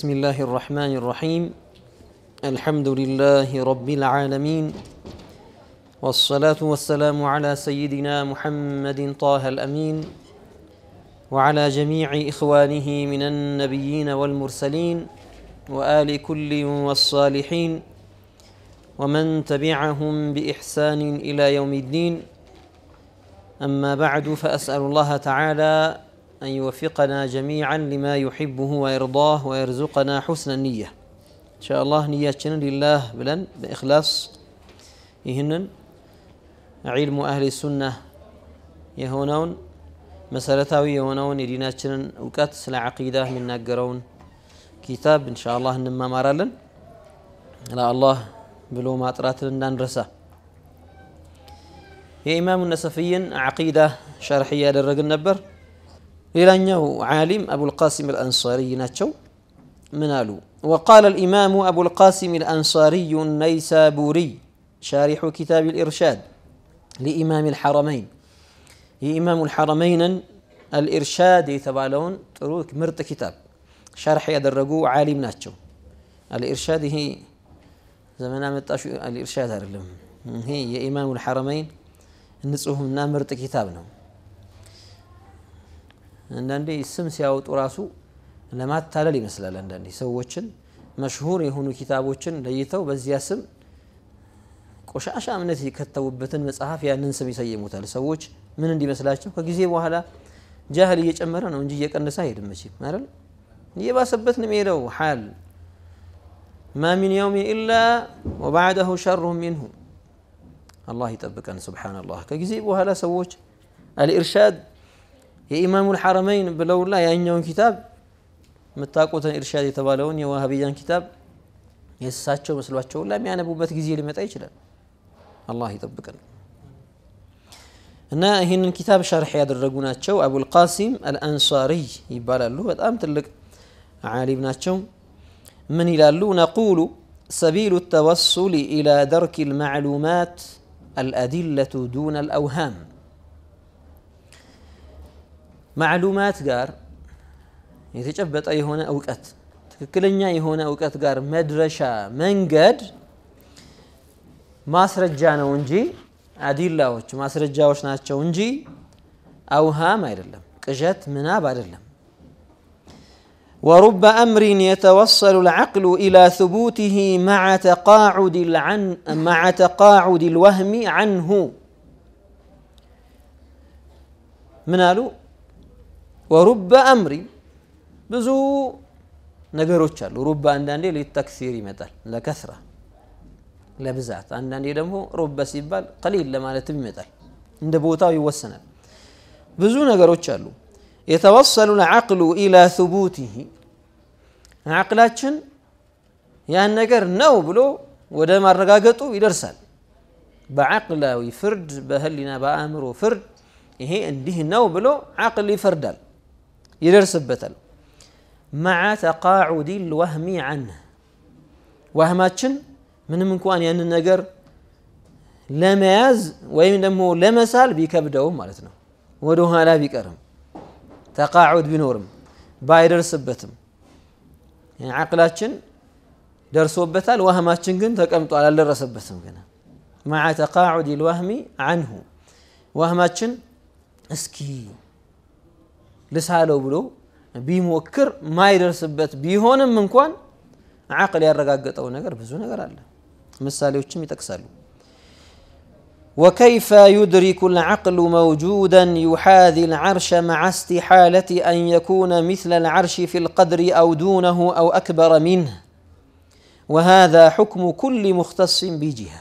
بسم الله الرحمن الرحيم الحمد لله رب العالمين والصلاة والسلام على سيدنا محمد طه الأمين وعلى جميع إخوانه من النبيين والمرسلين وآل كل والصالحين ومن تبعهم بإحسان إلى يوم الدين أما بعد فأسأل الله تعالى أن يوفقنا جميعا لما يحبه ويرضاه ويرزقنا حسن النية إن شاء الله نية لله بلن بإخلاص يهنن علم أهل السنة يهونون مسألتاوي يهونون شنن وكات سلا عقيدة من ناقرون كتاب إن شاء الله نما مارلن لا الله بلو ما تراتلن يا የኢማሙ ነሰፍይን عقيدة ሸርሕ እያደረግን ነበር። ሌላኛው ዓሊም አቡልቃሲም አልአንሳሪይ ናቸው ምን አሉ وقال الإمام أبو القاسم الأنصاري النيسابوري شارح كتاب الإرشاد لإمام الحرمين إمام الحرمين الإرشاد يتبالون تروك مرت كتاب شرح يدرقو عالم ناتشو الإرشاد هي زمان متاشو الإرشاد هي إمام الحرمين نسوهم نامرت كتابنا አንዳንዴ ስም ሲያወጡ ራሱ ለማታለል ይመስላል። አንዳንዴ ሰዎችን መሽሁር የሆኑ ኪታቦችን ለይተው በዚያ ስም ቆሻሻ እምነት የከተቡበትን መጽሐፍ ያንን ስም ይሰይሙታል። ሰዎች ምን እንዲመስላቸው ከጊዜ በኋላ ጃህል እየጨመረ ነው እንጂ እየቀነሰ አይሄድም። መቼም አይደል እየባሰበት ነው የሚሄደው ሓል ማ ሚን የውሚን ኢላ ወባዕደሁ ሸሩ ሚንሁ አላህ ይጠብቀን። ስብሓነላህ ከጊዜ በኋላ ሰዎች አልኢርሻድ يا إمام الحرمين بلو الله يعني يوم كتاب متاقوة إرشاد يتبالون يوهبي جان كتاب يساتشو مسلواتشو لا يعني أبو بات جزيلي متأي الله يطبق هنا هنا الكتاب شرح يد الرجوناتشو أبو القاسم الأنصاري يبالا له أم تلك عالي بناتشو من إلى له نقول سبيل التوصل إلى درك المعلومات الأدلة دون الأوهام معلومات قار يتجب بطأي هنا أوقات تككلنيا هنا أوقات مدرسة من منقد ما سرجانا ونجي عديل لاوش ما سرجاوش ناشا ونجي أو ها ما يرلم كجت منا بارلم ورب أمر يتوصل العقل إلى ثبوته مع تقاعد العن مع تقاعد الوهم عنه منالو ورب أمري بزو نجروتش رب عندنا لي تكثير مثل لكثرة لبزات عندنا لي دمو رب سيبال قليل لما لا تبي مثل عند بوتا يوسنا بزو نجروتش يتوصل العقل إلى ثبوته عقلاتشن يعني نجر نو بلو وده ما رجعته يرسل بعقله ويفرد بهلنا بأمر وفرد هي عنده نو بلو عقل يفردل يدرس بتل مع تقاعد الوهم عنه وهماتشن من منكوان يعني النجر لم يز وين دمو لم سال بيكبدو مالتنا ودوها لا بيكرم تقاعد بنورم بايدر سبتم يعني عقلاتشن درسو بتل وهماتشن كن تكمتو على اللي رسبتم كنا مع تقاعد الوهم عنه وهماتشن اسكين ልሳለው ብሎ ቢሞክር ማይደርስበት ቢሆንም እንኳን አቅል ያረጋገጠው ነገር ብዙ ነገር አለ ምሳሌዎችም ይጠቅሳሉ وكيف يدرك العقل موجودا يحاذي العرش مع استحالة أن يكون مثل العرش في القدر أو دونه أو أكبر منه وهذا حكم كل مختص بجهة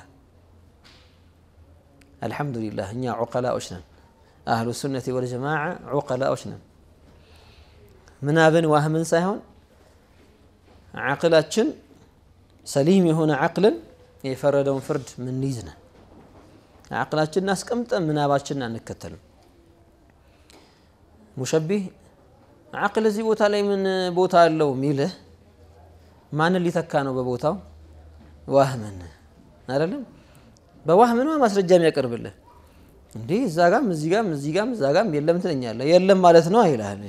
الحمد لله إن عقلاء أشنا أهل السنة والجماعة عقلاء أشنا ምናብን ዋህምን ሳይሆን አቅላችን ሰሊም የሆነ አቅልን የፈረደውን ፍርድ ምንይዝ ነን። አቅላችንን አስቀምጠን ምናባችንን አንከተልም። ሙሸቢህ አቅል እዚህ ቦታ ላይ ምን ቦታ አለው ሚልህ ማንን ሊተካ ነው? በቦታው ዋህምን አይደለም። በዋህምን ማስረጃ የሚያቀርብልህ እንዲህ እዛ ጋም እዚህ ጋም እዚህ ጋም እዛ ጋም የለም ትለኛለህ። የለም ማለት ነው ይልሃል።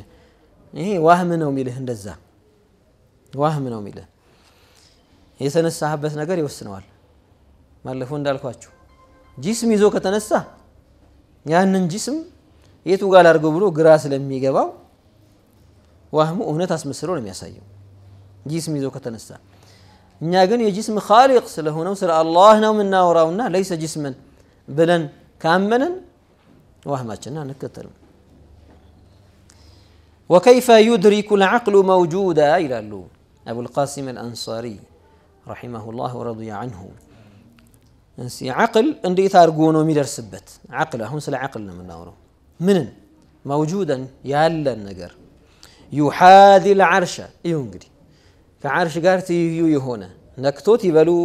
ይሄ ዋህም ነው የሚልህ እንደዛ ዋህም ነው የሚልህ የተነሳህበት ነገር ይወስነዋል። ማለፉ እንዳልኳችሁ ጂስም ይዞ ከተነሳ ያንን ጂስም የቱ ጋር ላድርገው ብሎ ግራ ስለሚገባው ዋህሙ እውነት አስመስሎ ነው የሚያሳየው ጂስም ይዞ ከተነሳ። እኛ ግን የጂስም ኻሊቅ ስለሆነው ስለ አላህ ነው የምናወራውና ለይሰ ጂስመን ብለን ካመንን ዋህማችንን አንከተልም። وكيف يدرك العقل موجودا إلى اللو أبو القاسم الأنصاري رحمه الله ورضي عنه نسي عقل اندي ثارقون ومدر سبت عقله هم سلا عقلنا من نوره من موجودا يالا النقر يحاذي العرش ينقري فعرش قارتي يو يهونا نكتوتي يبلو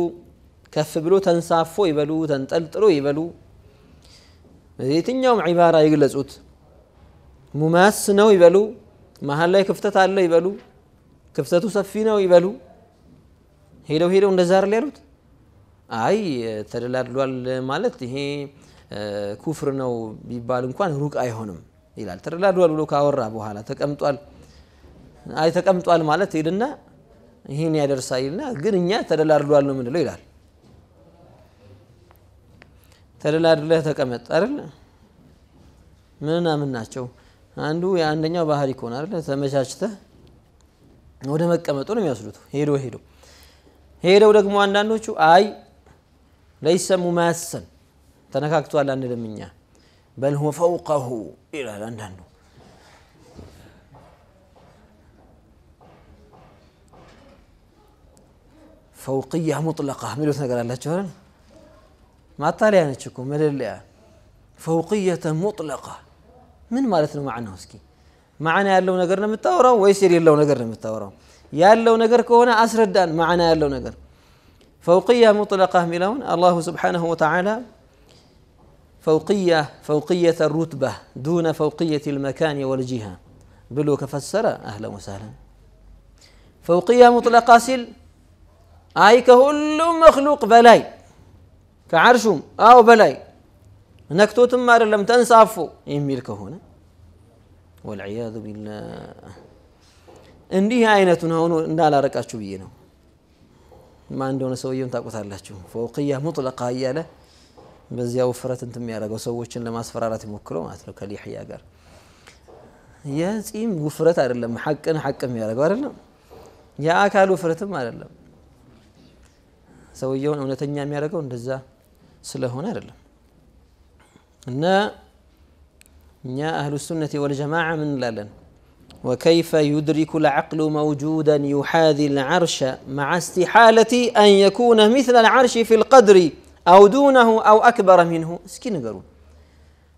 كف بلو تنصافو يبلو تنتلترو يبلو مزيتين يوم عبارة يقلزوت مماس نو يبلو መሀል ላይ ክፍተት አለ ይበሉ፣ ክፍተቱ ሰፊ ነው ይበሉ። ሄደው ሄደው እንደዛ አይደል ያሉት። አይ ተደላድሏል ማለት ይሄ ኩፍር ነው ቢባል እንኳን ሩቅ አይሆንም ይላል። ተደላድሏል ብሎ ካወራ በኋላ ተቀምጧል፣ አይ ተቀምጧል ማለት ሄድና ይህን ያደርሳል ይልና ግን እኛ ተደላድሏል ነው የምንለው ይላል። ተደላድለህ ተቀመጥ አይደል ምናምን ናቸው። አንዱ የአንደኛው ባህሪ ከሆነ አይደለ ተመቻችተ ወደ መቀመጡ ነው የሚወስዱት። ሄዶ ሄዶ ሄደው ደግሞ አንዳንዶቹ አይ ለይሰሙ ማሰን ተነካክቷል አንልም እኛ በል ሁወ ፈውቀሁ ይላል አንዳንዱ። ፈውቅያ ሙጥለቃ የሚሉት ነገር አላቸው አይደል? ማታለያ ነች እኮ መደለያ ፈውቅየተ ሙጥለቃ من مالتنا معنا هسكي معنا يالو نقرنا متاورا ويسير يالو نقرنا متاورا يالو نقر كونا أسر الدان معنا يالو نقر فوقية مطلقة ملون الله سبحانه وتعالى فوقية فوقية الرتبة دون فوقية المكان والجهة بلو كفسر أهلا وسهلا فوقية مطلقة سل أي كهل مخلوق بلاي كعرشم أو بلاي ነክቶትም አይደለም ተንሳፎ የሚል ከሆነ ወልዕያዙ ቢላህ እንዲህ አይነቱን አሁን እንዳላረቃችሁ ብዬ ነው ማን እንደሆነ ሰውየውን ታውቁታላችሁ ፈውቅያ ሙጥለቃ እያለ በዚያ ውፍረት እንትን የሚያደርገው ሰዎችን ለማስፈራራት ይሞክረው ማለት ነው ከሊሕያ ጋር የጺም ውፍረት አይደለም ሐቅን ሐቅ የሚያደርገው አይደለም የአካል ውፍረትም አይደለም ሰውየውን እውነተኛ የሚያደርገው እንደዛ ስለሆነ አይደለም na يا أهل السنة والجماعة من لالن وكيف يدرك العقل موجودا يحاذي العرش مع استحالة أن يكون مثل العرش في القدر أو دونه أو أكبر منه سكين نقرون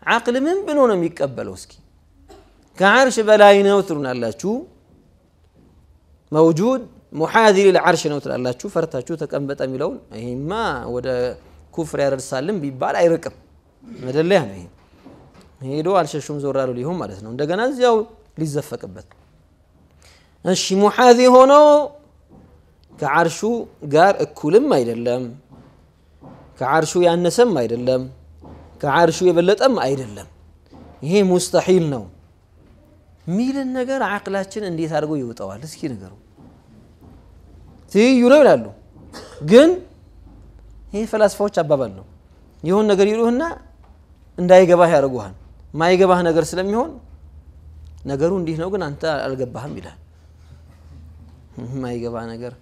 عقل من بنون يقبلوا سكين كعرش بلاي نوترون الله شو موجود محاذي للعرش نوتر الله شو تشو تكمبت أميلون ما ودا كفر يرسالم بيبال أيركب መደለያ ነው ይሄ። ሄዶ አልሸሹም ዞር አሉ ሊሆን ማለት ነው። እንደገና እዚያው ሊዘፈቅበት እሺ። ሙሓዚ ሆኖ ከዓርሹ ጋር እኩልም አይደለም፣ ከዓርሹ ያነሰም አይደለም፣ ከዓርሹ የበለጠም አይደለም። ይሄ ሙስተሒል ነው ሚልን ነገር አቅላችን እንዴት አድርጎ ይውጠዋል? እስኪ ነገሩ ትይዩ ነው ይላሉ። ግን ይሄ ፈላስፋዎች አባባል ነው። ይሁን ነገር ይሉህና እንዳይገባህ ያደርጉሃል ማይገባህ ነገር ስለሚሆን ነገሩ እንዲህ ነው ግን አንተ አልገባህም ይልሃል ማይገባ ነገር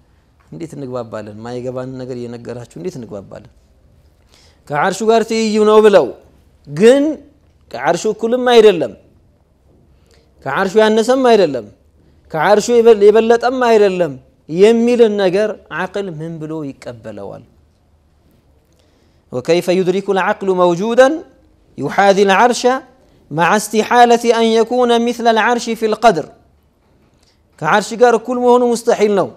እንዴት እንግባባለን ማይገባን ነገር እየነገራችሁ እንዴት እንግባባለን ከአርሹ ጋር ትይዩ ነው ብለው ግን ከአርሹ እኩልም አይደለም ከአርሹ ያነሰም አይደለም ከአርሹ የበለጠም አይደለም የሚልን ነገር አቅል ምን ብሎ ይቀበለዋል ወከይፈ ዩድሪኩ ልዓቅሉ መውጁደን يحاذي العرش مع استحالة أن يكون مثل العرش في القدر كعرش قار كل مهون مستحيل نو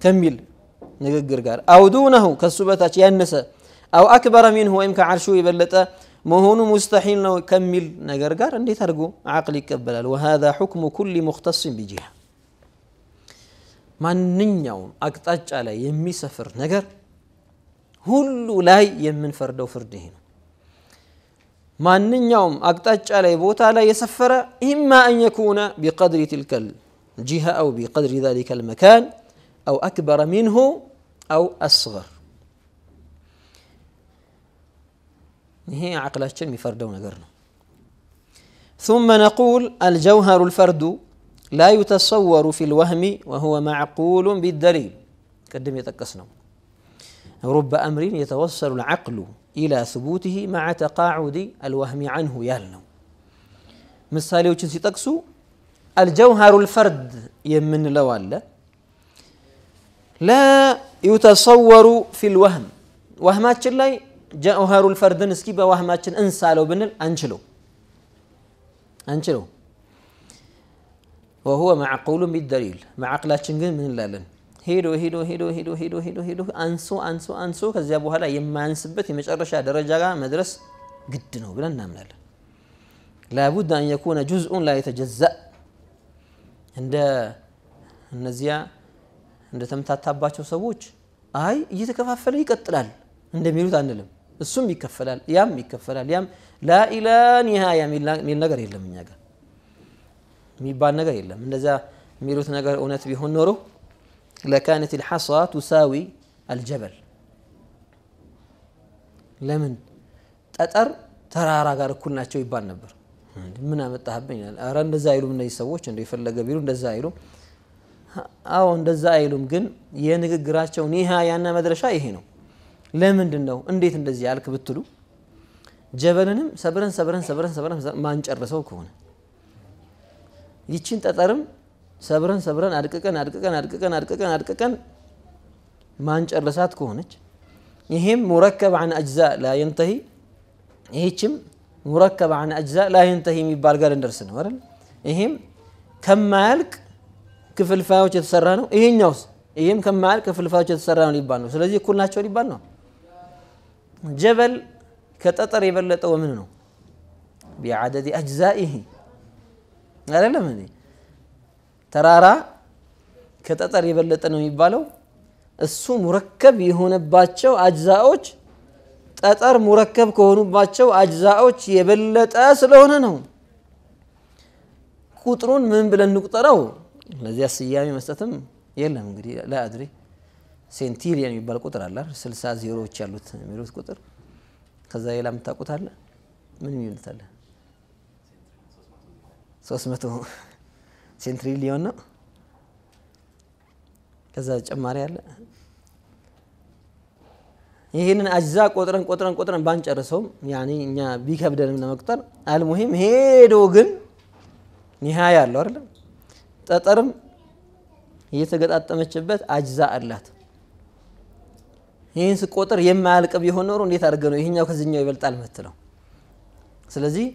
كمل نقر قار أو دونه كالسبتة ينسى أو أكبر منه وإم كعرشه يبلت مهون مستحيل نو كمل نقر قار اندي ترقو عقلي كبل وهذا حكم كل مختص بجهة من ማንኛውም أكتج على يمي سفر نقر هل لا يمن فرد ነው ما ማንኛውም أقتاج علي ቦታ لا يسفر إما أن يكون بقدر تلك الجهة أو بقدر ذلك المكان أو أكبر منه أو أصغر هي عقلات የሚፈርደው فردون قرنا ثم نقول الجوهر الفرد لا يتصور في الوهم وهو معقول بالدليل قدم يتكسنا رب أمر يتوصل العقل إلى ثبوته مع تقاعد الوهم عنه يالنو مثالي وشن تقسو الجوهر الفرد يمن لوالا لا يتصور في الوهم وهمات شلاي جوهر الفرد نسكيبا وهمات شن انسى لو بنل انشلو انشلو وهو معقول بالدليل معقلات شنجن من اللالن ሄዶ ሄዶ ሄዶ ሄዶ ሄዶ ሄዶ ሄዶ አንሶ አንሶ አንሶ ከዚያ በኋላ የማያንስበት የመጨረሻ ደረጃ ጋር መድረስ ግድ ነው ብለን እናምናለን። ላቡድ አን የኩነ ጁዝኡን ላይ የተጀዛ እንደ እነዚያ እንደተምታታባቸው ሰዎች አይ እየተከፋፈለ ይቀጥላል እንደሚሉት አንልም። እሱም ይከፈላል፣ ያም ይከፈላል፣ ያም ላኢላ ኒሃያ የሚል ነገር የለም። እኛ ጋር የሚባል ነገር የለም። እንደዛ የሚሉት ነገር እውነት ቢሆን ኖረው لكانت الحصى تساوي الجبل ለምን ጠጠር ተራራ ጋር እኩል ናቸው ይባል ነበር ምን አመጣህብኝ ይላል አረ እንደዛ አይሉም እነዚህ ሰዎች እንደ የፈለገ ቢሉ እንደዛ አይሉም አዎ እንደዛ አይሉም ግን የንግግራቸው ኒሃ ያና መድረሻ ይሄ ነው ለምንድን ነው እንዴት እንደዚህ ያልክ ብትሉ ጀበልንም ሰብረን ሰብረን ሰብረን ሰብረን ማንጨርሰው ከሆነ ይችን ጠጠርም ሰብረን ሰብረን አድቅቀን አድቅቀን አድቅቀን አድቅቀን አድቅቀን ማንጨርሳት ከሆነች ይሄም ሙረከብ አን አጅዛ ላ የንተሂ ይሄችም ሙረከብ አን አጅዛ ላ የንተሂ የሚባል ጋር እንደርስ ነው አይደል? ይሄም ከማያልቅ ክፍልፋዮች የተሰራ ነው። ይሄኛውስ ይሄም ከማያልቅ ክፍልፋዮች የተሰራ ነው ሊባል ነው። ስለዚህ እኩል ናቸው ሊባል ነው። ጀበል ከጠጠር የበለጠ ወምን ነው ቢዓደድ አጅዛኢህ አይደለም እንዴ? ተራራ ከጠጠር የበለጠ ነው የሚባለው እሱ ሙረከብ የሆነባቸው አጅዛዎች ጠጠር ሙረከብ ከሆኑባቸው አጅዛዎች የበለጠ ስለሆነ ነው። ቁጥሩን ምን ብለን እንቁጠረው? ለዚያ ስያሜ መስጠትም የለም እንግዲህ ለአድሪ ሴንቲሊየን የሚባል ቁጥር አለ፣ ስልሳ ዜሮዎች ያሉት የሚሉት ቁጥር። ከዛ ሌላ የምታውቁት አለ? ምን የሚሉት አለ? ሶስት መቶ ሴንትሪ ሊሆን ነው። ከዛ ተጨማሪ አለ። ይህንን አጅዛ ቆጥረን ቆጥረን ቆጥረን ባንጨርሰውም ያኔ እኛ ቢከብደንም ለመቁጠር አልሙሂም ሄዶ ግን ኒሃ ያለው አይደለም። ጠጠርም እየተገጣጠመችበት አጅዛ አላት። ይህን ስቆጥር የማያልቅ ቢሆን ኖሮ እንዴት አድርገ ነው ይህኛው ከዚኛው ይበልጣል ምትለው? ስለዚህ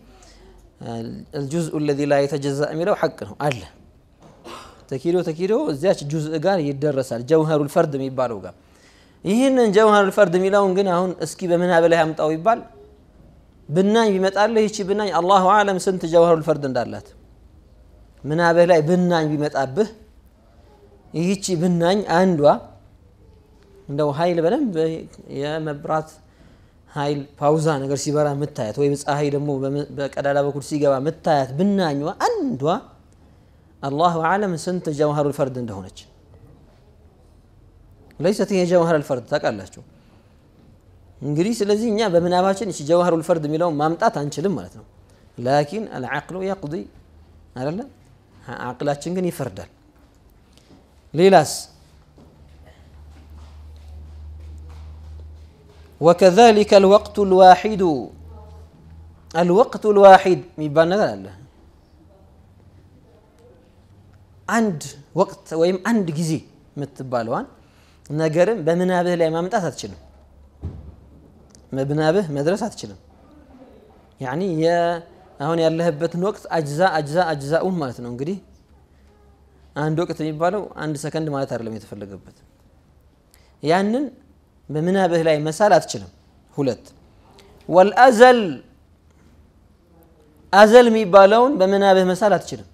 الجزء الذي لا يتجزأ የሚለው ሐቅ ነው አለ ተኪዶ ተኪዶ እዚያች ጁዝእ ጋር ይደረሳል ጀውሀሩል ፈርድ የሚባለው ጋር ይህንን ጀውሀሩል ፈርድ የሚለውን ግን አሁን እስኪ በምን በላይ አምጣው ይባል ብናኝ ቢመጣልህ ይቺ ብናኝ አላሁ አለም ስንት ጀውሀሩል ፈርድ እንዳላት ምናብህ ላይ ብናኝ ቢመጣብህ ይህቺ ብናኝ አንዷ እንደው ኃይል በደንብ የመብራት هاي الفوزان اگر سيبارا متايت وي بس هاي دمو بكدالا بكل سيغا متايت بنانيو اندوا الله اعلم سنت جوهر الفرد اندهونج ليست هي جوهر الفرد تاقالاچو انغري سلازي نيا بمناباچن شي جوهر الفرد ميلو مامطات انچلم معناتنا لكن العقل يقضي على الله عقلاچن كن يفردل ليلاس وكذلك الوقت الواحد الوقت الواحد مبانال عند وقت ويم عند جزي متبالوان نجرم بمنابه لما متأثر تشلم مبنابه مدرسة تشلم يعني يا هون يا الله الوقت أجزاء أجزاء أجزاء أم مالت نونجري عند وقت يبالو عند سكند ما يتعلم يتفلق بيت يعني በምናብህ ላይ መሳል አትችልም ሁለት ወልአዘል አዘል የሚባለውን በምናብህ መሳል አትችልም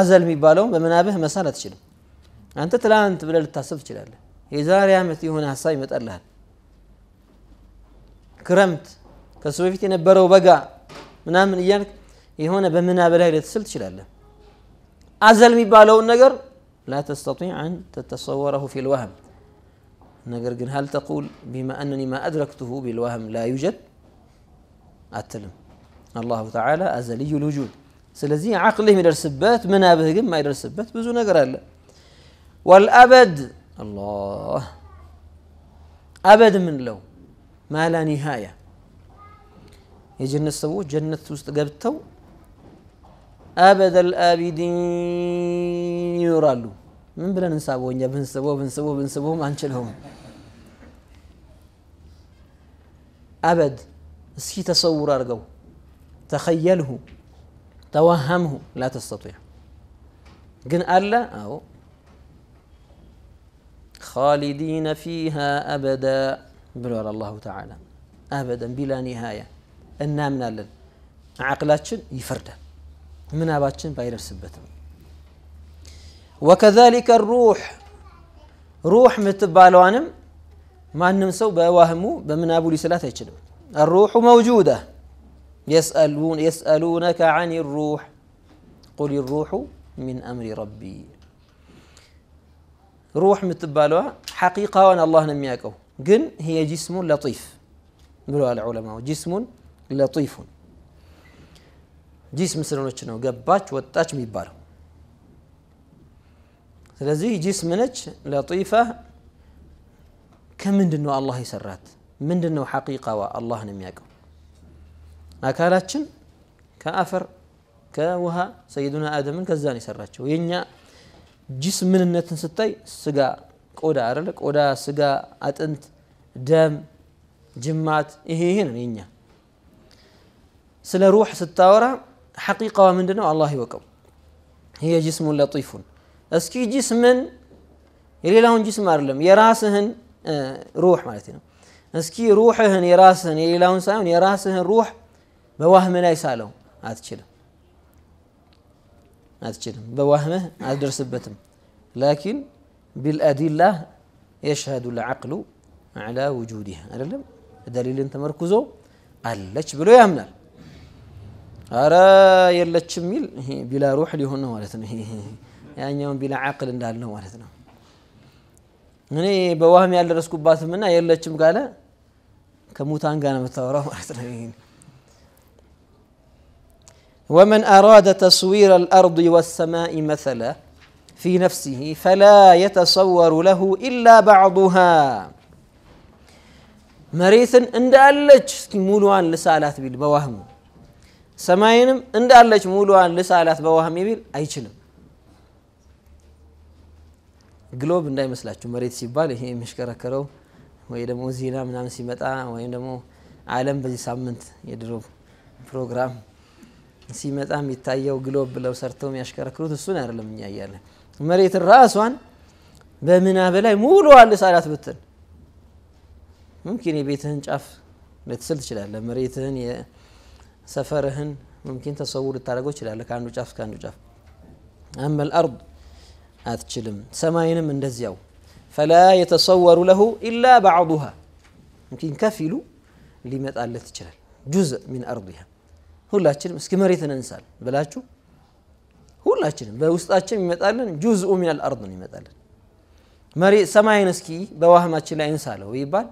አዘል የሚባለውን በምናብህ መሳል አትችልም አንተ ትላንት ብለህ ልታስብ ትችላለህ የዛሬ ዓመት የሆነ ሀሳብ ይመጣልሃል ክረምት ከሱ በፊት የነበረው በጋ ምናምን እያልክ የሆነ በምናብ ላይ ልትስል ትችላለህ አዘል የሚባለውን ነገር لا تستطيع أن تتصوره في الوهم ነገር هل تقول بما أنني ما أدركته بالوهم لا يوجد أتلم الله تعالى أزلي الوجود سلزي عقله من منابه ما يرسبات بزو نقر والأبد الله أبد من لو ما لا نهاية يجن السوو جنة وستقبتو أبد الآبدين يرالو من بلا ننسابو بنسابوه بنسابوه بنسابوه ما أنشلهم أبد اسكي تصور أرجو تخيله توهمه لا تستطيع جن ألا أو خالدين فيها أبدا بلور الله تعالى أبدا بلا نهاية إنا من عقلاتشن يفرد من أباتشن باير وكذلك الروح روح متبالوانم ማንም ሰው በዋህሙ በምናቡ ሊስላት አይችልም الروح موجودة يسألون يسألونك عن الروح قل الروح من أمر ربي روح متبالوا حقيقة وأن الله لم يأكو جن هي جسم لطيف بلوا العلماء جسم لطيف جسم ስለሆነች ነው قباش ወጣች የሚባለው سلزي جسم لطيفة كمن دنو الله يسرات من دنو حقيقة والله نمياكو أكالاتشن كأفر كوها سيدنا آدم من كزاني سراتش وينيا جسم من النتن ستاي سقا قودا عرلك قودا سقا أتنت دم جمات إيهين وينيا سلا روح ستاورا حقيقة من دنو الله يوكو هي جسم لطيف اسكي جسم يلي لهم جسم عرلم يراسهن روح مالتنا اسكي روحه ان يراسه ان يلاون سايون يراسه روح بوهم لا يسالو اتشل اتشل بوهمه ادرس بتم لكن بالادله يشهد العقل على وجودها ادلم دليل انت مركزو قالش بلو يامنا ارا يلتش ميل بلا روح ليهن مالتنا يعني بلا عقل اندال مالتنا እኔ በዋህም ያልደረስኩባትም ና የለችም ካለ ከሙታን ጋር ነው የምታወራው ማለት ነው ومن أراد تصوير الأرض والسماء مثلا في نفسه فلا يتصور له إلا بعضها مريثن عند ألج مولوان لسالات بيل بواهم سماين عند ألج مولوان لسالات بواهم يبيل أي شنم ግሎብ እንዳይመስላችሁ መሬት ሲባል ይሄ የሚሽከረከረው ወይ ደግሞ ዜና ምናምን ሲመጣ ወይም ደግሞ ዓለም በዚህ ሳምንት የድሮ ፕሮግራም ሲመጣ የሚታየው ግሎብ ብለው ሰርተው የሚያሽከረክሩት እሱን አይደለም። እኛ እያለ መሬት ራሷን በምናብ ላይ ሙሉ አለ ሳላት ብትን ሙምኪን የቤትህን ጫፍ ልትስል ትችላለ። መሬትህን የሰፈርህን ምምኪን ተሰው ልታደረገው ይችላለ። ከአንዱ ጫፍ እስከ አንዱ ጫፍ አመል አርድ አትችልም። ሰማይንም እንደዚያው ፈላ የተሰወሩ ለሁ ኢላ ባዕዱሃ ምኪን ከፊሉ ሊመጣለት ይችላል። ጁዝ ሚን አርዲሃ ሁላችንም እስኪ መሬት እንንሳል ብላችሁ ሁላችንም በውስጣችን ይመጣልን ጁዝኡ ሚናል አርድ ነው ይመጣልን። መሬት ሰማይን እስኪ በዋህማችን ላይ እንሳለው ይባል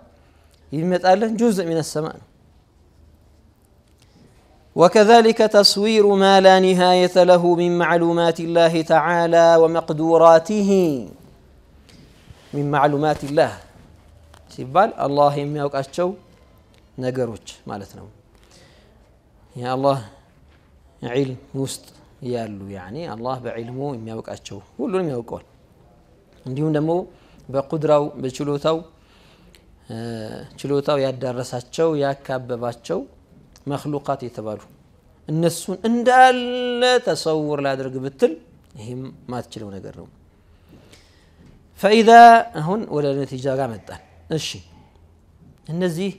ይመጣልን ጁዝ ሚነ ሰማ ነው። وكذلك تصوير ما لا نهايه له من معلومات الله تعالى ومقدوراته من معلومات الله سيبال الله يميوك أشو نقروج مالتنا يا الله علم مست يالو يعني الله بعلمه يميوك أشو كل يميوك قول عندهم دمو بقدرة بشلوتو آه شلوتو يدرس أشو يا كاب باتشو መክሉቃት የተባሉ እነሱን እንዳለ ተሰውር ላድርግ ብትል ይህም ማትችለው ነገር ነው ፈኢዛ አሁን ወደ ነቲጃ ጋር መጣን እሺ እነዚህ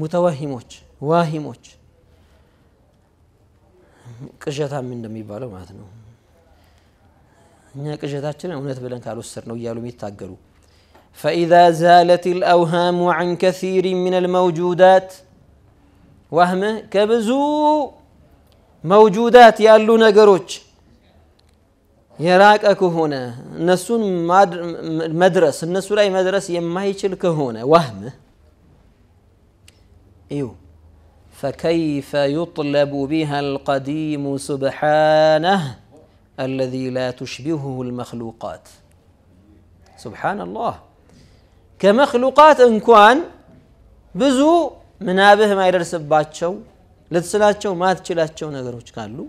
ሙተዋሂሞች ዋሂሞች ቅዠታም እንደሚባለው ማለት ነው እኛ ቅዠታችንን እውነት ብለን ካልወሰድ ነው እያሉ የሚታገሉ فإذا زالت الأوهام عن كثير من الموجودات وهم كبزو موجودات يالو نجروش يراك اكو هنا نسون مدرس النسون اي مدرس يمايشل كهونه وهم ايو فكيف يطلب بها القديم سبحانه الذي لا تشبهه المخلوقات سبحان الله كمخلوقات ان كان بزو منابه ما يدرس باتشو لتسلاتشو ما تشلاتشو نغروش قالو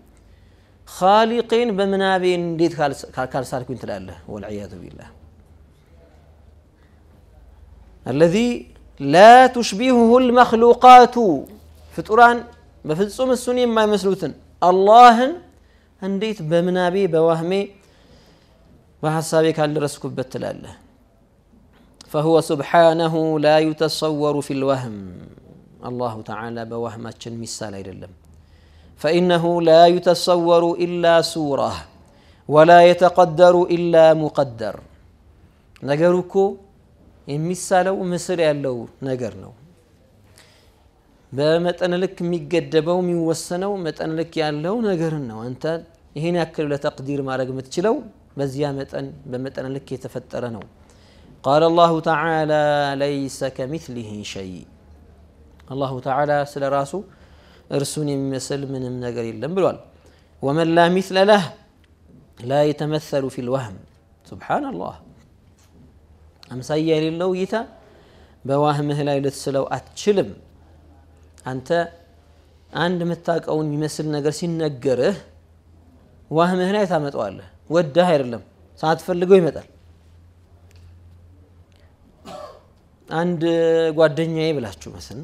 خالقين بمنابه نديت خالص خالص كنت لاله والعياذ بالله الذي لا تشبهه المخلوقات في القران ما في الصوم السني ما مسلوتن الله انديت بمنابي بوهمي وحسابي كان لرسكو بتلاله فهو سبحانه لا يتصور في الوهم الله تعالى بوهمة مثال للم فإنه لا يتصور إلا سورة ولا يتقدر إلا مقدر نقركو مثال ومسر يالو نقرنو بمتأن لك ميقدبو ميوسنو متأن لك يالو نقرنو أنت هنا أكل لتقدير ما رقمت شلو بزيا متأن بمتأن لك يتفترنو قال الله تعالى ليس كمثله شيء الله تعالى سل راسو ارسوني مسل من النجري بلوال ومن لا مثل له لا يتمثل في الوهم سبحان الله أمسيا لله يتا بواهمه لا يتسلو أتشلم أنت عند متاك أو يمثل نجر نجره وهمه لا يتامت وله وده لم ساعات فلقو يمتل عند قوى الدنيا يبلاش مثلا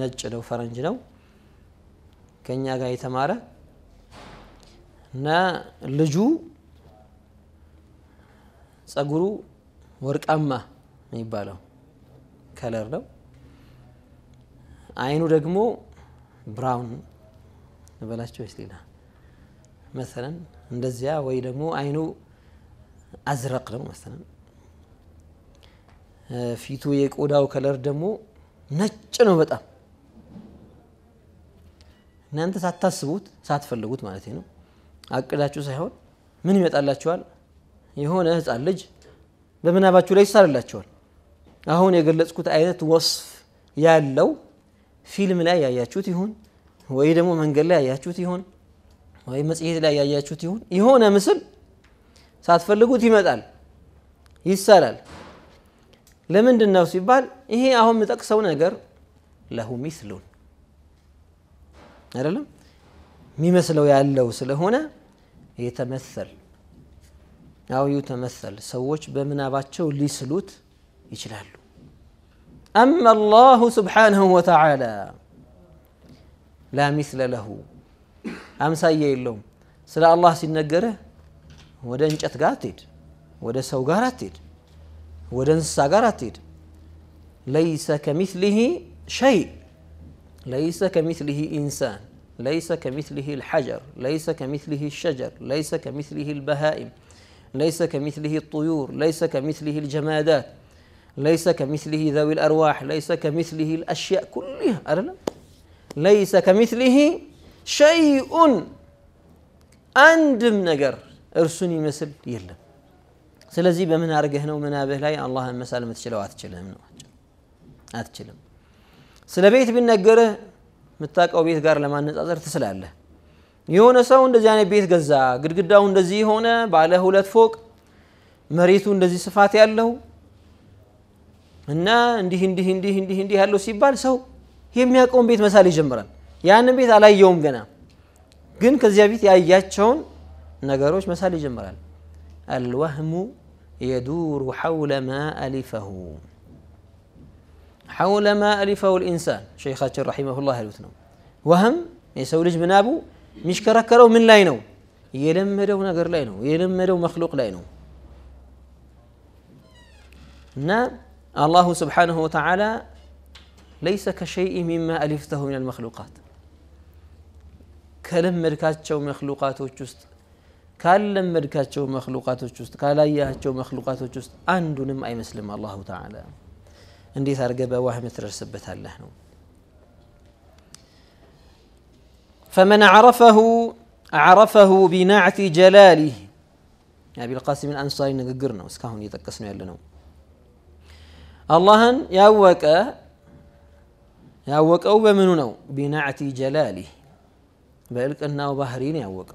ነጭ ነው፣ ፈረንጅ ነው። ከኛ ጋር የተማረ እና ልጁ ጸጉሩ ወርቃማ የሚባለው ከለር ነው። አይኑ ደግሞ ብራውን በላቸው ስሌላ መሰለን እንደዚያ ወይ ደግሞ አይኑ አዝረቅ ነው መሰለን። ፊቱ የቆዳው ከለር ደግሞ ነጭ ነው በጣም እናንተ ሳታስቡት ሳትፈልጉት ማለት ነው አቅዳችሁ ሳይሆን ምን ይመጣላችኋል? የሆነ ህፃን ልጅ በምናባችሁ ላይ ይሳልላችኋል። አሁን የገለጽኩት አይነት ወስፍ ያለው ፊልም ላይ ያያችሁት ይሁን ወይ ደግሞ መንገድ ላይ ያያችሁት ይሁን ወይ መጽሔት ላይ ያያችሁት ይሁን የሆነ ምስል ሳትፈልጉት ይመጣል፣ ይሳላል። ለምንድን ነው ሲባል ይሄ አሁን የምጠቅሰው ነገር ለሁ ሚስሉን አይደለም የሚመስለው ያለው ስለሆነ የተመሰል አው ዩተመሰል ሰዎች በምናባቸው ሊስሉት ይችላሉ أما الله سبحانه وتعالى لا مثل له አምሳያ የለውም ስለ አላህ ሲነገርህ ወደ እንጨት ጋር አትሄድ ወደ ሰው ጋር አትሄድ ወደ እንስሳ ጋር አትሄድ ለይሰ ከሚስሊህ ሸይ ليس كمثله انسان ليس كمثله الحجر ليس كمثله الشجر ليس كمثله البهائم ليس كمثله الطيور ليس كمثله الجمادات ليس كمثله ذوي الارواح ليس كمثله الاشياء كلها أرنا ليس كمثله شيء أندم نجر ارسني مثل يلم سلزي بمن أرقه هنا ومنابه لا يا الله المسألة ما تشلو أتشلم أتشلم ስለ ቤት ቢነገርህ የምታውቀው ቤት ጋር ለማነጻጸር ትስላለህ። የሆነ ሰው እንደዚህ አይነት ቤት ገዛ፣ ግድግዳው እንደዚህ የሆነ ባለ ሁለት ፎቅ፣ መሬቱ እንደዚህ ስፋት ያለው እና እንዲህ እንዲህ እንዲህ እንዲህ እንዲህ ያለው ሲባል ሰው የሚያውቀውን ቤት መሳል ይጀምራል። ያንን ቤት አላየውም ገና፣ ግን ከዚያ ቤት ያያቸውን ነገሮች መሳል ይጀምራል። አልወህሙ የዱሩ ሐውለ ማ አሊፈሁ حول ما ألفه الإنسان شيخات رحمه الله الوثنو وهم يسو لج منابو مش كركرو من لاينو يلمرو نقر لاينو يلمرو مخلوق لاينو نا الله سبحانه وتعالى ليس كشيء مما ألفته من المخلوقات كلم مركات شو مخلوقات وجست كلم مركات شو مخلوقات وجست كلا مخلوقات وجست أندنم أي مسلم الله تعالى እንዴት አድርገህ በዋህም ትደርስበታለህ ነው فمن عرفه عرفه بنعت جلاله أبي القاسم الأنصاري نقرنا وسكاهون يتكسنوا يلنا اللهن ياوك ياوك أو بمنو بنعت جلاله بلك أنه بهرين ياوك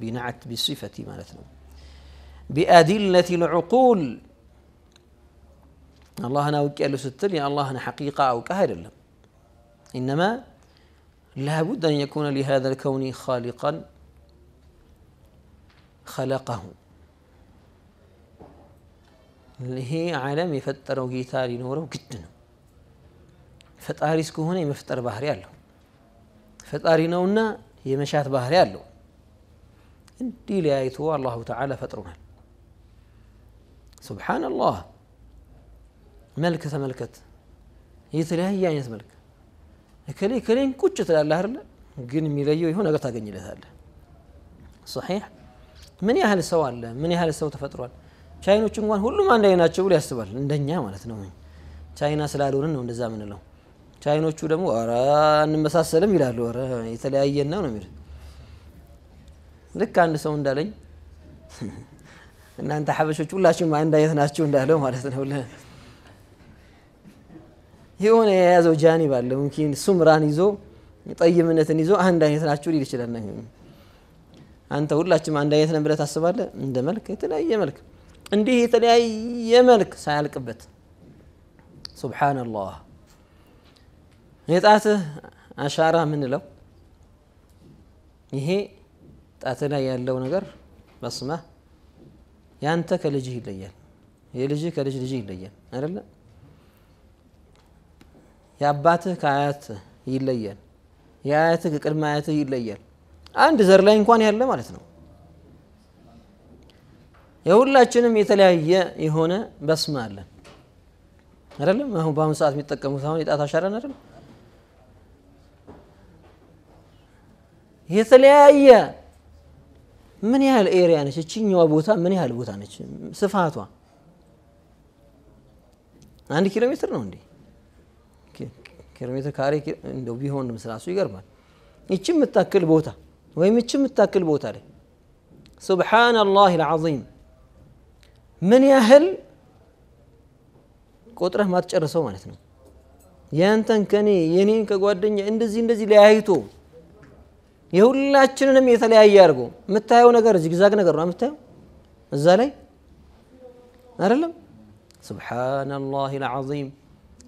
بنعت بصفة مالتنا بأدلة العقول الله أنا أوكي ألو ستل يعني الله أنا حقيقة أو كهر لهم إنما لابد أن يكون لهذا الكون خالقا خلقه اللي هي عالم يفتر وجيتار ينوره جدا فتاري هنا يفتر بحر يالله فتاري نونا يمشات مشات بحر يالله انت لي الله تعالى فطرنا سبحان الله መልክ ተመልከት፣ የተለያየ አይነት መልክ እከሌ እከሌን ቁጭ ትላለህ አይደለ? ግን የሚለየው ይሆን ነገር ታገኝለታለህ። ሰሒሕ ምን ያህል ሰው አለ? ምን ያህል ሰው ተፈጥሯል? ቻይኖች እንኳን ሁሉም አንድ አይነት ናቸው ብሎ ያስባል። እንደኛ ማለት ነው። ቻይና ስላልሆንን ነው እንደዛ ምንለው። ቻይኖቹ ደግሞ ኧረ አንመሳሰልም ይላሉ። ኧረ የተለያየን ነው ነው የሚሉት። ልክ አንድ ሰው እንዳለኝ እናንተ ሀበሾች ሁላችሁም አንድ አይነት ናቸው እንዳለው ማለት ነው። የሆነ የያዘው ጃኒብ አለ ሙምኪን ሱምራን ይዞ ጠይምነትን ይዞ አንድ አይነት ናቸው ሊል ይችላል። ነው አንተ ሁላችንም አንድ አይነት ነን ብለህ ታስባለህ? እንደ መልክ የተለያየ መልክ እንዲህ የተለያየ መልክ ሳያልቅበት ሱብሓነላህ። የጣትህ አሻራ ምንለው ይሄ ጣት ላይ ያለው ነገር በስማ ያንተ ከልጅህ ይለያል። የልጅህ ከልጅ ልጅህ ይለያል አይደለም። የአባትህ ከአያትህ ይለያል። የአያትህ ከቅድመ አያትህ ይለያል። አንድ ዘር ላይ እንኳን ያለ ማለት ነው። የሁላችንም የተለያየ የሆነ በስም አለን አይደለም። አሁን በአሁኑ ሰዓት የሚጠቀሙት አሁን የጣት አሻራን አይደለም። የተለያየ ምን ያህል ኤሪያ ነች? እችኛዋ ቦታ ምን ያህል ቦታ ነች? ስፋቷ አንድ ኪሎ ሜትር ነው እንዴ? كيلو متر كاري اندو بيهون مثل راسو يغرمان يتشم متاكل بوتا وي متشم متاكل بوتا لي سبحان الله العظيم من ياهل قطره ما تشرسو معناتنا يا انت كني ينين كغوادني اندزي اندزي لايتو የሁላችንንም የተለያየ አድርጎ የምታየው ነገር ዚግዛግ ነገር ነው የምታየው እዛ ላይ አይደለም ስብሓን አላህ ልዓዚም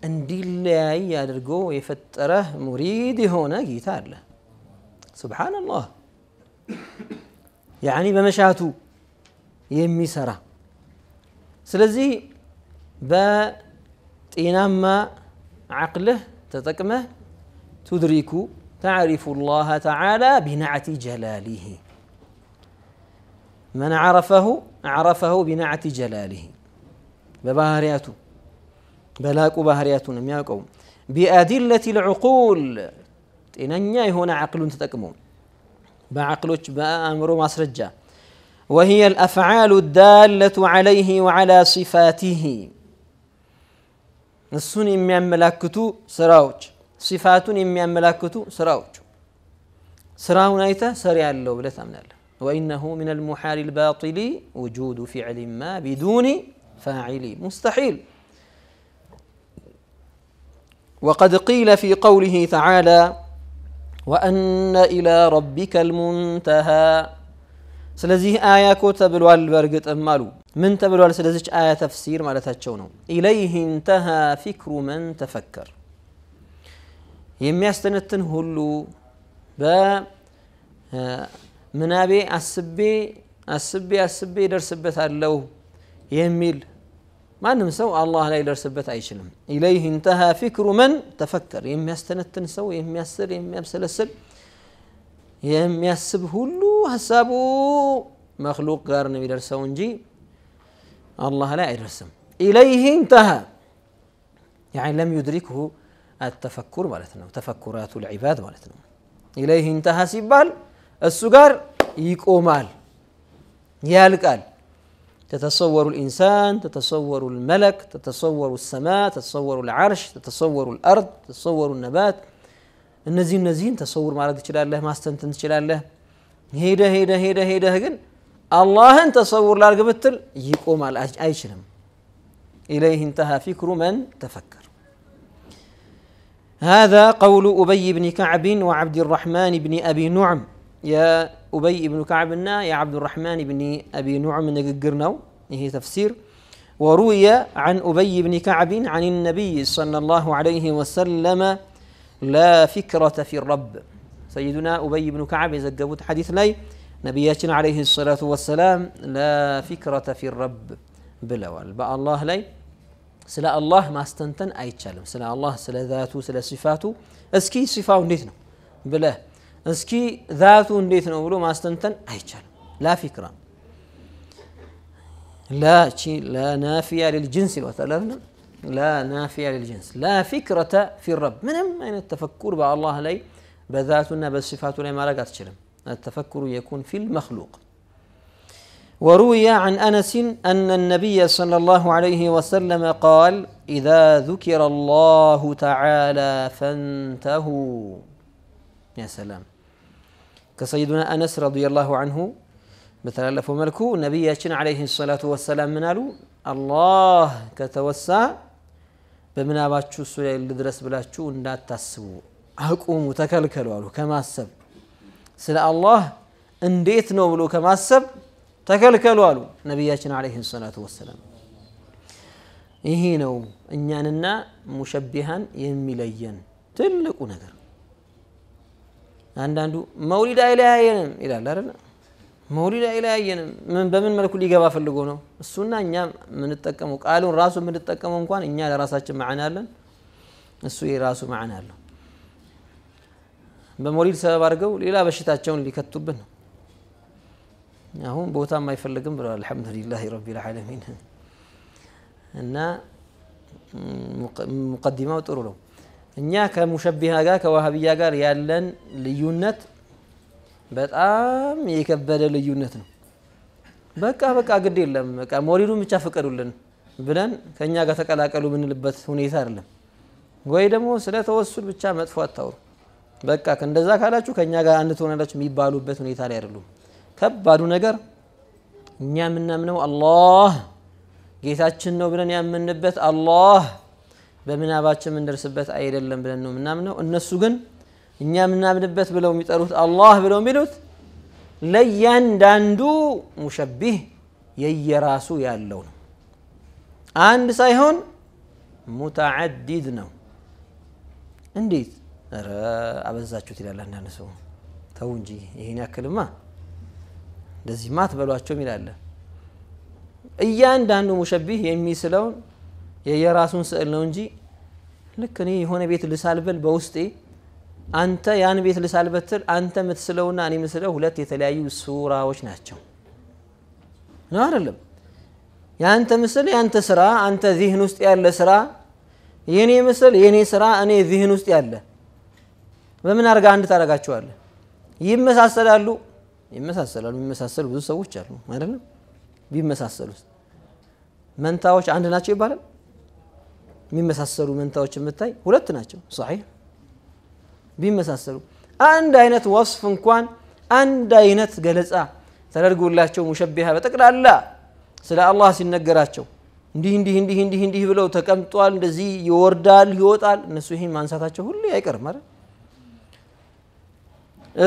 እንዲለያይ አድርጎ የፈጠረህ ሙሪድ የሆነ ጌታ አለ ስብሓንላህ ያኒ በመሻቱ የሚሰራ ስለዚህ በጤናማ عقله تتكمه تدرك تعرف الله تعالى بنعت جلاله من عرفه عرفه بنعت جلاله ببارياته بلاك بهرياتون مياكو بأدلة العقول إنني هنا عقل تتكمو بعقلك بأمر سرجا وهي الأفعال الدالة عليه وعلى صفاته السن إمي أملاكتو سراوج صفات إمي أملاكتو سراوج سراون أيتا سريع اللو وإنه من المحال الباطل وجود فعل ما بدون فاعل مستحيل وقد قيل في قوله تعالى وأن إلى ربك المنتهى ስለዚህ አያ ኮ ተብሏል በእርግጥም አሉ ምን ተብሏል ስለዚች አያ ተፍሲር ማለታቸው ነው ኢለይህ እንተሃ ፊክሩ መን ተፈከር የሚያስተነትን ሁሉ በምናቤ አስቤ አስቤ አስቤ ይደርስበታለሁ የሚል ما نمسو الله لا يرسل بيت عيشلم إليه انتهى فكر من تفكر يم يستند تنسو يم يسر يم يمسلسل يم يسب هلو حسابو مخلوق قارن يرسو انجي الله لا يرسم إليه انتهى يعني لم يدركه التفكر مالتنا وتفكرات العباد مالتنا إليه انتهى سبال السجار يقومال يالقال تتصور الإنسان تتصور الملك تتصور السماء تتصور العرش تتصور الأرض تتصور النبات ما እነዚህን ተሰውር ማድረግ هيدا هيدا هيدا هيدا هيدا الله انت تصور አላህን بتل ላርግ ብትል ይቆማል አይችልም إليه انتهى فكر من تفكر هذا قول أبي بن كعب وعبد الرحمن بن أبي نعم يا أبي بن كعب النا يا عبد الرحمن بن أبي نعم نجرنو هي إيه تفسير وروي عن أبي بن كعب عن النبي صلى الله عليه وسلم لا فكرة في الرب سيدنا أبي بن كعب زجبوت حديث لي نبياتنا عليه الصلاة والسلام لا فكرة في الرب بلا بقى الله لي سلا الله ما استنتن أي سلا الله سلا ذاته سلا صفاته أسكي صفاته نتنا بلا እስኪ ذاته እንዴት ነው ብሎ ማስተንተን አይቻልም ላ ፊክራ ላ እቺ ለናፊያ ለልጅንስ ይሏታል لا نافية للجنس لا فكرة في الرب منهم أن التفكر بأ الله لي بذاتنا بالصفات لي ما التفكر يكون في المخلوق وروي عن أنس أن النبي صلى الله عليه وسلم قال إذا ذكر الله تعالى فانتهوا يا سلام كسيدنا أنس رضي الله عنه مثلا لفو ملكو نبي عليه الصلاة والسلام منالو الله كتوسى بمن أباتشو السلاء اللي درس بلاتشو أن لا تسبو أقوموا تكالكالو كما السب سلا الله أن ديت نوبلو كما السب تكالكالو نبي عليه الصلاة والسلام إيهينو إن يعني مشبها يميليا تلقو نقر አንዳንዱ መውሊድ አይለያየንም ይላል አይደል? መውሊድ አይለያየንም። በምን መልኩ ሊገባ ፈልጎ ነው? እሱና እኛ የምንጠቀመው ቃሉን ራሱ የምንጠቀመው እንኳን እኛ ለራሳችን ማዕን አለን፣ እሱ የራሱ ማዕን አለው። በመውሊድ ሰበብ አድርገው ሌላ በሽታቸውን ሊከቱብን ነው። አሁን ቦታም አይፈልግም ብለዋል። አልሐምዱሊላህ ረቢል ዓለሚን እና ሙቀዲማው ጥሩ ነው። እኛ ከሙሸቢሃ ጋር ከዋሃብያ ጋር ያለን ልዩነት በጣም የከበደ ልዩነት ነው። በቃ በቃ ግድ የለም በቃ መውሊዱን ብቻ ፍቀዱልን ብለን ከእኛ ጋር ተቀላቀሉ የምንልበት ሁኔታ አይደለም። ወይ ደግሞ ስለ ተወሱል ብቻ መጥፎ አታውሩ፣ በቃ እንደዛ ካላችሁ ከእኛ ጋር አንድ ትሆናላችሁ የሚባሉበት ሁኔታ ላይ አይደሉም። ከባዱ ነገር እኛ የምናምነው አላህ ጌታችን ነው ብለን ያምንበት አላህ በምናባችን የምንደርስበት አይደለም ብለን ነው የምናምነው። እነሱ ግን እኛ የምናምንበት ብለው የሚጠሩት አላህ ብለው የሚሉት ለእያንዳንዱ ሙሸቢህ የየራሱ ያለው ነው። አንድ ሳይሆን ሙተዓዲድ ነው። እንዴት አበዛችሁት ይላል አንዳንድ ሰው። ተው እንጂ ይሄን ያክልማ እንደዚህማ አትበሏቸውም ይላል። እያንዳንዱ ሙሸቢህ የሚስለውን የራሱን ስዕል ነው እንጂ ልክ እኔ የሆነ ቤት ልሳልበል በውስጤ አንተ ያን ቤት ልሳልበትል አንተ የምትስለውና እኔ ምስለው ሁለት የተለያዩ ሱራዎች ናቸው ነው አይደለም የአንተ ምስል የአንተ ስራ አንተ ዚህን ውስጥ ያለ ስራ የእኔ ምስል የእኔ ስራ እኔ ዚህን ውስጥ ያለ በምን አድርጋ አንድ ታደርጋቸዋለህ ይመሳሰላሉ ይመሳሰላሉ የሚመሳሰሉ ብዙ ሰዎች አሉ አይደለም ቢመሳሰሉት መንታዎች አንድ ናቸው ይባላል የሚመሳሰሉ መንታዎች የምታይ ሁለት ናቸው ሰሒህ ቢመሳሰሉ አንድ አይነት ወስፍ እንኳን አንድ አይነት ገለጻ ተደርጎላቸው ሙሸቢሃ በጠቅላላ ስለ አላህ ሲነገራቸው እንዲህ እንዲህ እንዲህ እንዲህ እንዲህ ብለው ተቀምጧል፣ እንደዚህ ይወርዳል፣ ይወጣል። እነሱ ይህን ማንሳታቸው ሁሌ አይቀርም አይደል?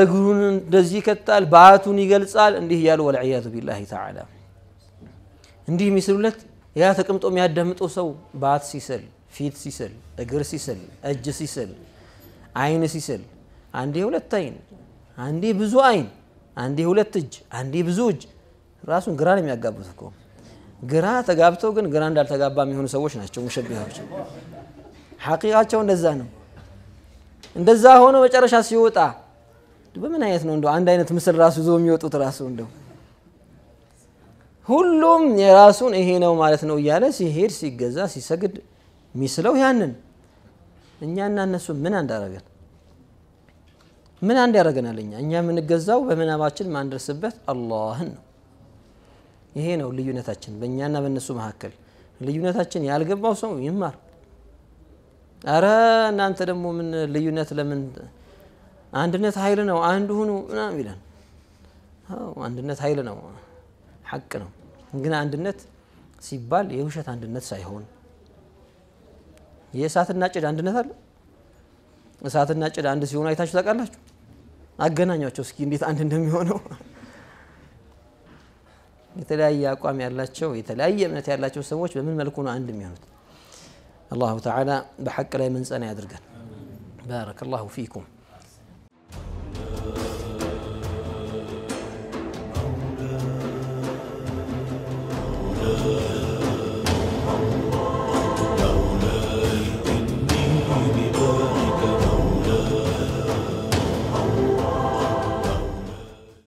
እግሩን እንደዚህ ይከታል፣ ባቱን ይገልጻል፣ እንዲህ እያሉ ወልዕያዙ ቢላሂ ተዓላ እንዲህ የሚስሉለት ያ ተቀምጦ የሚያዳምጠው ሰው ባት ሲስል ፊት ሲስል፣ እግር ሲስል፣ እጅ ሲስል፣ አይን ሲስል፣ አንዴ ሁለት አይን፣ አንዴ ብዙ አይን፣ አንዴ ሁለት እጅ፣ አንዴ ብዙ እጅ፣ ራሱን ግራ ነው የሚያጋቡት እኮ። ግራ ተጋብተው ግን ግራ እንዳልተጋባ የሚሆኑ ሰዎች ናቸው ሙሸቢሃዎች። ሐቂቃቸው እንደዛ ነው። እንደዛ ሆኖ መጨረሻ ሲወጣ በምን አይነት ነው እንደው አንድ አይነት ምስል ራሱ ይዞ የሚወጡት ራሱ እንደው ሁሉም የራሱን ይሄ ነው ማለት ነው እያለ ሲሄድ ሲገዛ ሲሰግድ የሚስለው ያንን እኛና እነሱ ምን አንድ ምን አንድ ያደረገናል እኛ እኛ የምንገዛው በምናባችን ማንደርስበት አላህን ነው ይሄ ነው ልዩነታችን በእኛና በእነሱ መካከል ልዩነታችን ያልገባው ሰው ይማር አረ እናንተ ደግሞ ምን ልዩነት ለምን አንድነት ኃይል ነው አንድ ሁኑ ምናምን ይለን አንድነት ኃይል ነው ሐቅ ነው ግን አንድነት ሲባል የውሸት አንድነት ሳይሆን የእሳትና ጭድ አንድነት አለ? እሳትና ጭድ አንድ ሲሆኑ አይታችሁ ታውቃላችሁ? አገናኟቸው እስኪ እንዴት አንድ እንደሚሆነው። የተለያየ አቋም ያላቸው የተለያየ እምነት ያላቸው ሰዎች በምን መልኩ ነው አንድ የሚሆኑት? አላሁ ተዓላ በሐቅ ላይ መንጸና ያድርገን። ባረከላሁ ፊኩም።